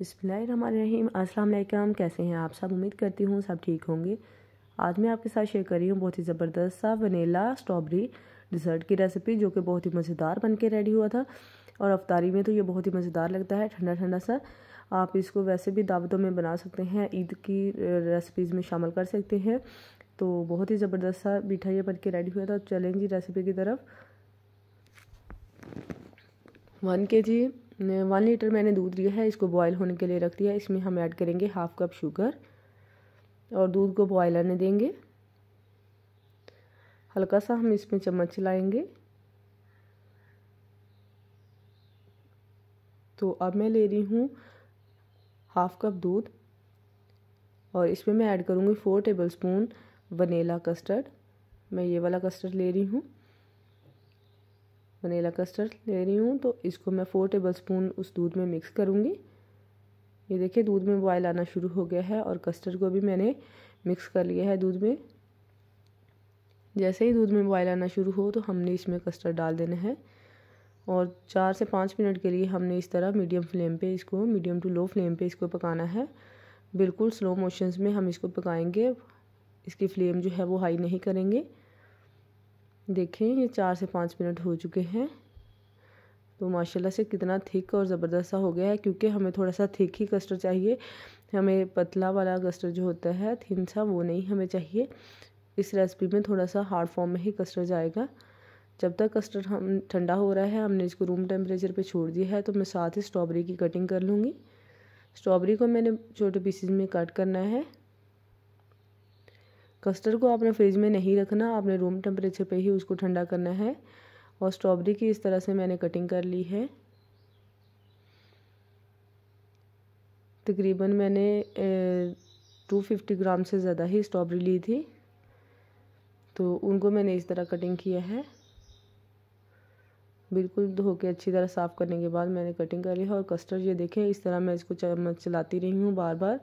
बिसमीम अस्सलाम कैसे हैं आप सब उम्मीद करती हूँ सब ठीक होंगे आज मैं आपके साथ शेयर कर रही हूँ बहुत ही ज़बरदस्त सा वनीला स्ट्रॉबेरी डिज़र्ट की रेसिपी जो कि बहुत ही मज़ेदार बन के रेडी हुआ था और अफ्तारी में तो ये बहुत ही मज़ेदार लगता है ठंडा ठंडा सा आप इसको वैसे भी दावतों में बना सकते हैं ईद की रेसिपीज़ में शामिल कर सकते हैं तो बहुत ही ज़बरदस्त सा मीठा ये बन के रेडी हुआ था चलेंगी रेसिपी की तरफ वन के जी वन लीटर मैंने दूध लिया है इसको बॉयल होने के लिए रख दिया इसमें हम ऐड करेंगे हाफ कप शुगर और दूध को बॉयल आने देंगे हल्का सा हम इसमें चम्मच चलाएंगे तो अब मैं ले रही हूँ हाफ कप दूध और इसमें मैं ऐड करूँगी four tablespoon vanilla custard मैं ये वाला कस्टर्ड ले रही हूँ वनीला कस्टर्ड ले रही हूँ तो इसको मैं फ़ोर टेबल स्पून उस दूध में मिक्स करूँगी ये देखिए दूध में बॉयल आना शुरू हो गया है और कस्टर्ड को भी मैंने मिक्स कर लिया है दूध में जैसे ही दूध में बॉयल आना शुरू हो तो हमने इसमें कस्टर्ड डाल देना है और चार से पाँच मिनट के लिए हमने इस तरह मीडियम फ्लेम पे इसको मीडियम टू लो फ्लेम पे इसको पकाना है बिल्कुल स्लो मोशन में हम इसको पकाएंगे इसकी फ्लेम जो है वो हाई नहीं करेंगे देखें ये चार से पाँच मिनट हो चुके हैं तो माशाल्लाह से कितना थिक और ज़बरदस्त सा हो गया है क्योंकि हमें थोड़ा सा थिक ही कस्टर्ड चाहिए हमें पतला वाला कस्टर्ड जो होता है थिन सा वो नहीं हमें चाहिए इस रेसिपी में थोड़ा सा हार्ड फॉर्म में ही कस्टर्ड जाएगा जब तक कस्टर्ड हम ठंडा हो रहा है हमने इसको रूम टेम्परेचर पे छोड़ दिया है तो मैं साथ ही स्ट्रॉबेरी की कटिंग कर लूँगी स्ट्रॉबेरी को मैंने छोटे पीसेज में कट करना है कस्टर्ड को आपने फ्रिज में नहीं रखना आपने रूम टेम्परेचर पे ही उसको ठंडा करना है और स्ट्रॉबेरी की इस तरह से मैंने कटिंग कर ली है तकरीबन मैंने टू फिफ्टी ग्राम से ज़्यादा ही स्ट्रॉबेरी ली थी तो उनको मैंने इस तरह कटिंग किया है बिल्कुल धो के अच्छी तरह साफ़ करने के बाद मैंने कटिंग करी है और कस्टर्ड ये देखें इस तरह मैं इसको चम्मच चलाती रही हूँ बार बार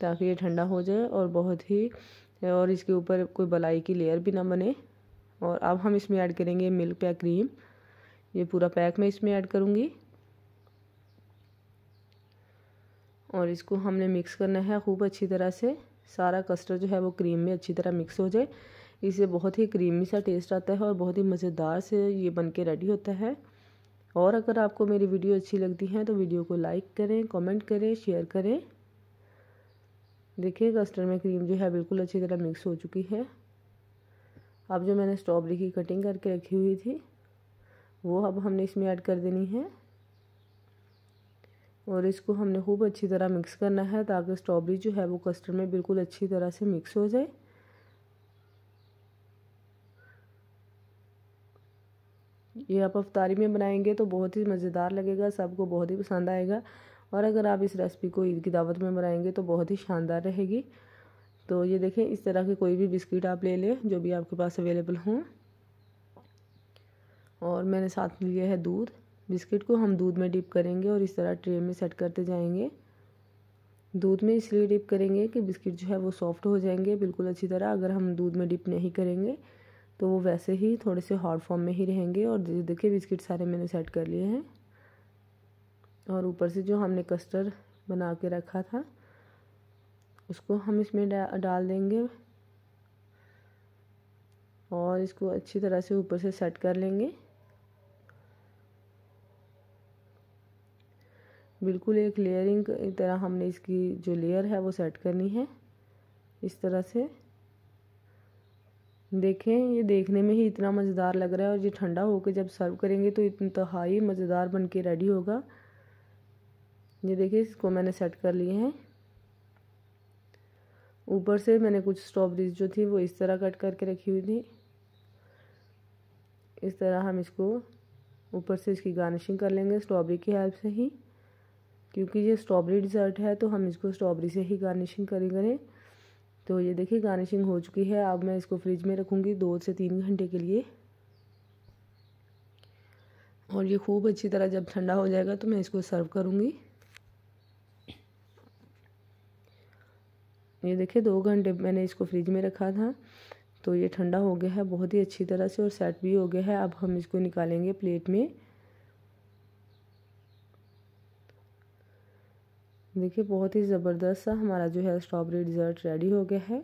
ताकि ये ठंडा हो जाए और बहुत ही और इसके ऊपर कोई बलाई की लेयर भी ना बने और अब हम इसमें ऐड करेंगे मिल्क या क्रीम ये पूरा पैक मैं इसमें ऐड करूँगी और इसको हमने मिक्स करना है खूब अच्छी तरह से सारा कस्टर्ड जो है वो क्रीम में अच्छी तरह मिक्स हो जाए इसे बहुत ही क्रीमी सा टेस्ट आता है और बहुत ही मज़ेदार से ये बन के रेडी होता है और अगर आपको मेरी वीडियो अच्छी लगती है तो वीडियो को लाइक करें कमेंट करें शेयर करें देखिए कस्टर्ड में क्रीम जो है बिल्कुल अच्छी तरह मिक्स हो चुकी है अब जो मैंने स्ट्रॉबेरी की कटिंग करके रखी हुई थी वो अब हमने इसमें ऐड कर देनी है और इसको हमने खूब अच्छी तरह मिक्स करना है ताकि स्ट्रॉबेरी जो है वो कस्टर्ड में बिल्कुल अच्छी तरह से मिक्स हो जाए ये आप अफ्तारी में बनाएंगे तो बहुत ही मज़ेदार लगेगा सबको बहुत ही पसंद आएगा और अगर आप इस रेसिपी को ईद की दावत में बनाएंगे तो बहुत ही शानदार रहेगी तो ये देखें इस तरह के कोई भी बिस्किट आप ले लें जो भी आपके पास अवेलेबल हों और मैंने साथ में लिया है दूध बिस्किट को हम दूध में डिप करेंगे और इस तरह ट्रे में सेट करते जाएंगे दूध में इसलिए डिप करेंगे कि बिस्किट जो है वो सॉफ्ट हो जाएंगे बिल्कुल अच्छी तरह अगर हम दूध में डिप नहीं करेंगे तो वो वैसे ही थोड़े से हॉट फॉर्म में ही रहेंगे और देखिए बिस्किट सारे मैंने सेट कर लिए हैं और ऊपर से जो हमने कस्टर्ड बना के रखा था उसको हम इसमें डाल देंगे और इसको अच्छी तरह से ऊपर से सेट कर लेंगे बिल्कुल एक लेयरिंग तरह हमने इसकी जो लेयर है वो सेट करनी है इस तरह से देखें ये देखने में ही इतना मज़ेदार लग रहा है और ये ठंडा होकर जब सर्व करेंगे तो हाई मज़ेदार बन के रेडी होगा ये देखिए इसको मैंने सेट कर लिए हैं ऊपर से मैंने कुछ स्ट्रॉबेरीज जो थी वो इस तरह कट करके रखी हुई थी इस तरह हम इसको ऊपर से इसकी गार्निशिंग कर लेंगे स्ट्रॉबेरी की हेल्प से ही क्योंकि ये स्ट्रॉबेरी डिज़र्ट है तो हम इसको स्ट्रॉबेरी से ही गार्निशिंग करें करें तो ये देखिए गार्निशिंग हो चुकी है अब मैं इसको फ्रिज में रखूँगी दो से तीन घंटे के लिए और ये खूब अच्छी तरह जब ठंडा हो जाएगा तो मैं इसको सर्व करूँगी ये देखिए दो घंटे मैंने इसको फ्रिज में रखा था तो ये ठंडा हो गया है बहुत ही अच्छी तरह से और सेट भी हो गया है अब हम इसको निकालेंगे प्लेट में देखिए बहुत ही ज़बरदस्त सा हमारा जो है स्ट्रॉबेरी डिज़र्ट रेडी हो गया है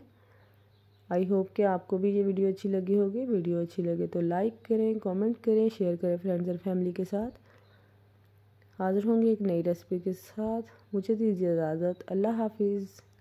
आई होप कि आपको भी ये वीडियो अच्छी लगी होगी वीडियो अच्छी लगे तो लाइक करें कमेंट करें शेयर करें फ्रेंड्स और फैमिली के साथ हाज़िर होंगे एक नई रेसिपी के साथ मुझे दीजिए इजाज़त अल्लाह हाफिज़